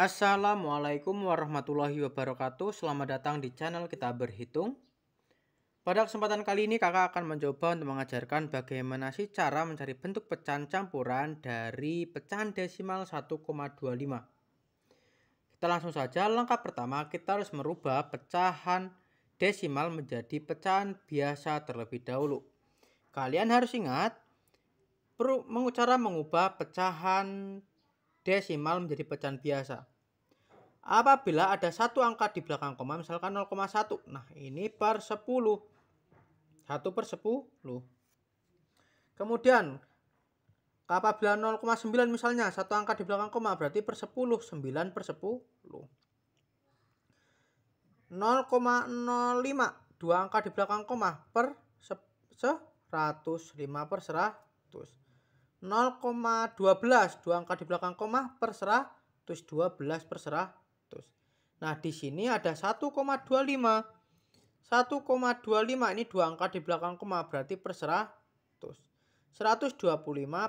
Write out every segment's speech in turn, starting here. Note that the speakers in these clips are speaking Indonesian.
Assalamualaikum warahmatullahi wabarakatuh Selamat datang di channel kita berhitung Pada kesempatan kali ini kakak akan mencoba untuk mengajarkan bagaimana sih cara mencari bentuk pecahan campuran dari pecahan desimal 1,25 Kita langsung saja langkah pertama kita harus merubah pecahan desimal menjadi pecahan biasa terlebih dahulu Kalian harus ingat cara mengubah pecahan desimal menjadi pecahan biasa. Apabila ada satu angka di belakang koma, misalkan 0,1. Nah, ini per 10. 1 per 10. Kemudian, apabila 0,9 misalnya, satu angka di belakang koma, berarti per 10. 9 per 10. 0,05, dua angka di belakang koma, per 100, 5 per 100. 0,12 dua angka di belakang koma per 100 12 per 100 nah di sini ada 1,25 1,25 ini dua angka di belakang koma berarti per 100 125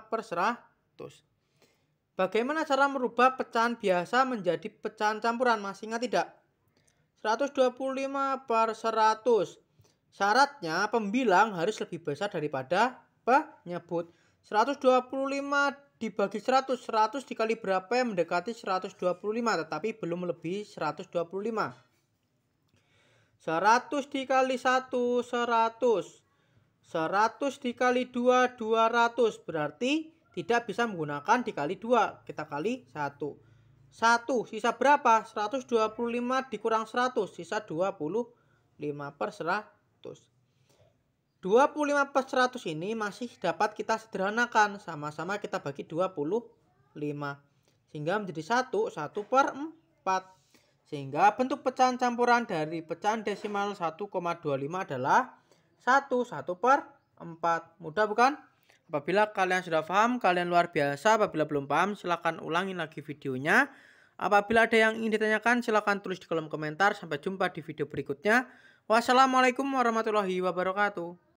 per 100 bagaimana cara merubah pecahan biasa menjadi pecahan campuran masih ingat tidak 125 per 100 syaratnya pembilang harus lebih besar daripada penyebut 125 dibagi 100, 100 dikali berapa yang mendekati 125 tetapi belum melebihi 125. 100 dikali 1, 100. 100 dikali 2, 200. Berarti tidak bisa menggunakan dikali 2. Kita kali 1. 1. Sisa berapa? 125 dikurang 100. Sisa 25 per 100. 25 per 100 ini masih dapat kita sederhanakan. Sama-sama kita bagi 25. Sehingga menjadi 1, 1 per 4. Sehingga bentuk pecahan campuran dari pecahan desimal 1,25 adalah 1, 1 per 4. Mudah bukan? Apabila kalian sudah paham, kalian luar biasa. Apabila belum paham, silahkan ulangi lagi videonya. Apabila ada yang ingin ditanyakan, silahkan tulis di kolom komentar. Sampai jumpa di video berikutnya. Wassalamualaikum warahmatullahi wabarakatuh.